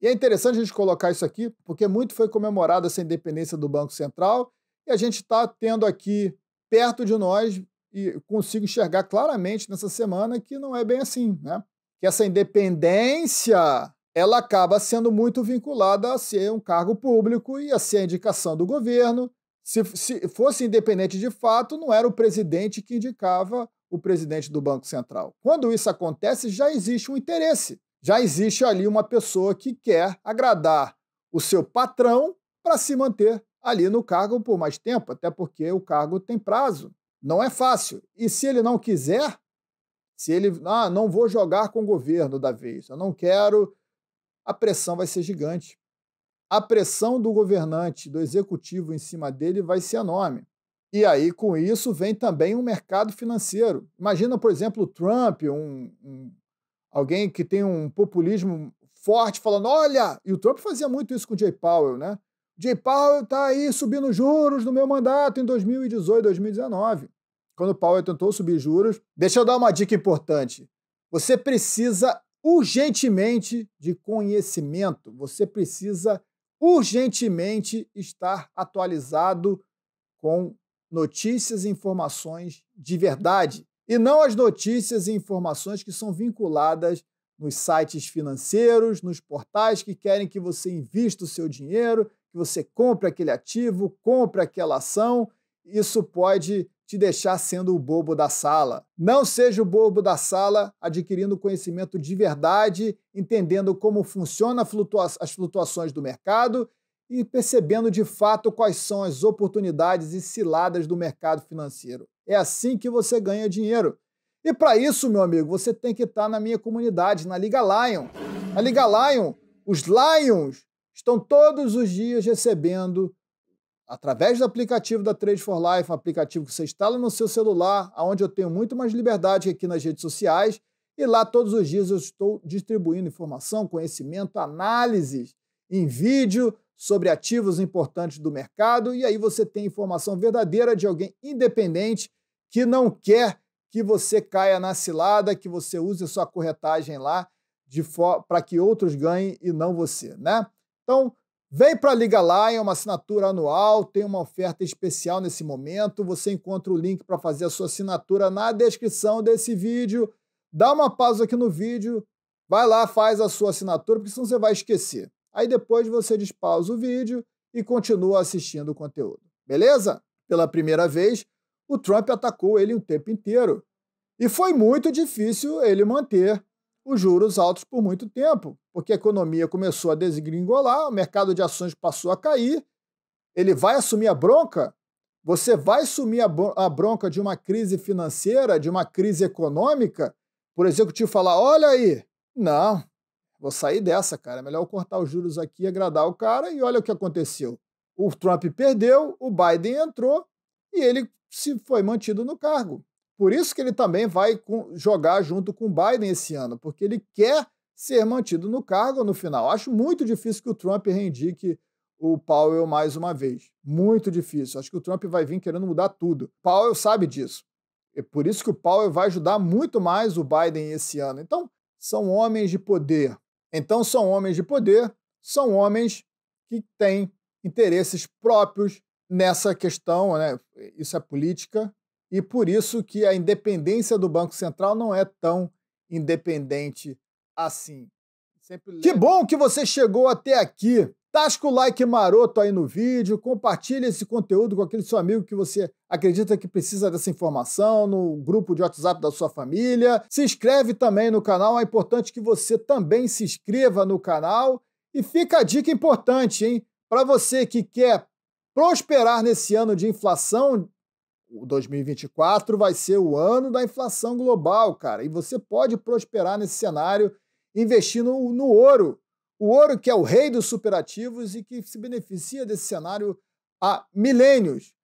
E é interessante a gente colocar isso aqui, porque muito foi comemorada essa independência do Banco Central e a gente está tendo aqui perto de nós e consigo enxergar claramente nessa semana que não é bem assim, né? Que essa independência ela acaba sendo muito vinculada a ser um cargo público e a ser a indicação do governo. Se, se fosse independente de fato, não era o presidente que indicava o presidente do Banco Central. Quando isso acontece, já existe um interesse já existe ali uma pessoa que quer agradar o seu patrão para se manter ali no cargo por mais tempo, até porque o cargo tem prazo. Não é fácil. E se ele não quiser, se ele, ah, não vou jogar com o governo da vez, eu não quero, a pressão vai ser gigante. A pressão do governante, do executivo em cima dele vai ser enorme. E aí, com isso, vem também o um mercado financeiro. Imagina, por exemplo, o Trump, um, um alguém que tem um populismo forte falando: olha, e o Trump fazia muito isso com o Jay Powell, né? Jay Powell está aí subindo juros no meu mandato em 2018, 2019. Quando o Powell tentou subir juros, deixa eu dar uma dica importante. Você precisa urgentemente de conhecimento, você precisa urgentemente estar atualizado com notícias e informações de verdade e não as notícias e informações que são vinculadas nos sites financeiros, nos portais que querem que você invista o seu dinheiro, que você compre aquele ativo, compre aquela ação. Isso pode te deixar sendo o bobo da sala. Não seja o bobo da sala adquirindo conhecimento de verdade, entendendo como funcionam flutua as flutuações do mercado e percebendo de fato quais são as oportunidades e ciladas do mercado financeiro. É assim que você ganha dinheiro. E para isso, meu amigo, você tem que estar tá na minha comunidade, na Liga Lion. Na Liga Lion, os Lions estão todos os dias recebendo, através do aplicativo da Trade for Life, um aplicativo que você instala no seu celular, onde eu tenho muito mais liberdade aqui nas redes sociais. E lá todos os dias eu estou distribuindo informação, conhecimento, análises em vídeo sobre ativos importantes do mercado. E aí você tem informação verdadeira de alguém independente que não quer que você caia na cilada, que você use a sua corretagem lá para que outros ganhem e não você, né? Então, vem para a Liga Lion, é uma assinatura anual, tem uma oferta especial nesse momento. Você encontra o link para fazer a sua assinatura na descrição desse vídeo. Dá uma pausa aqui no vídeo, vai lá, faz a sua assinatura, porque senão você vai esquecer. Aí depois você despausa o vídeo e continua assistindo o conteúdo. Beleza? Pela primeira vez, o Trump atacou ele o tempo inteiro. E foi muito difícil ele manter os juros altos por muito tempo, porque a economia começou a desgringolar, o mercado de ações passou a cair, ele vai assumir a bronca? Você vai assumir a bronca de uma crise financeira, de uma crise econômica, por executivo falar: olha aí, não, vou sair dessa, cara. É melhor eu cortar os juros aqui, agradar o cara, e olha o que aconteceu. O Trump perdeu, o Biden entrou e ele se foi mantido no cargo. Por isso que ele também vai jogar junto com Biden esse ano, porque ele quer ser mantido no cargo no final. Acho muito difícil que o Trump reindique o Powell mais uma vez. Muito difícil. Acho que o Trump vai vir querendo mudar tudo. Powell sabe disso. É por isso que o Powell vai ajudar muito mais o Biden esse ano. Então, são homens de poder. Então, são homens de poder, são homens que têm interesses próprios nessa questão, né, isso é política, e por isso que a independência do Banco Central não é tão independente assim. Sempre... Que bom que você chegou até aqui. Tasca o like maroto aí no vídeo, compartilha esse conteúdo com aquele seu amigo que você acredita que precisa dessa informação, no grupo de WhatsApp da sua família. Se inscreve também no canal, é importante que você também se inscreva no canal. E fica a dica importante, hein? Para você que quer prosperar nesse ano de inflação, o 2024 vai ser o ano da inflação global, cara. E você pode prosperar nesse cenário investindo no ouro. O ouro que é o rei dos superativos e que se beneficia desse cenário há milênios.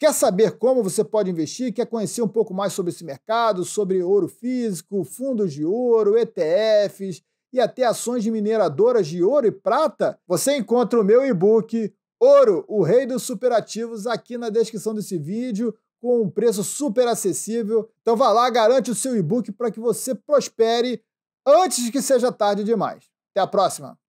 Quer saber como você pode investir? Quer conhecer um pouco mais sobre esse mercado, sobre ouro físico, fundos de ouro, ETFs e até ações de mineradoras de ouro e prata? Você encontra o meu e-book Ouro, o rei dos superativos, aqui na descrição desse vídeo, com um preço super acessível. Então vá lá, garante o seu e-book para que você prospere antes que seja tarde demais. Até a próxima!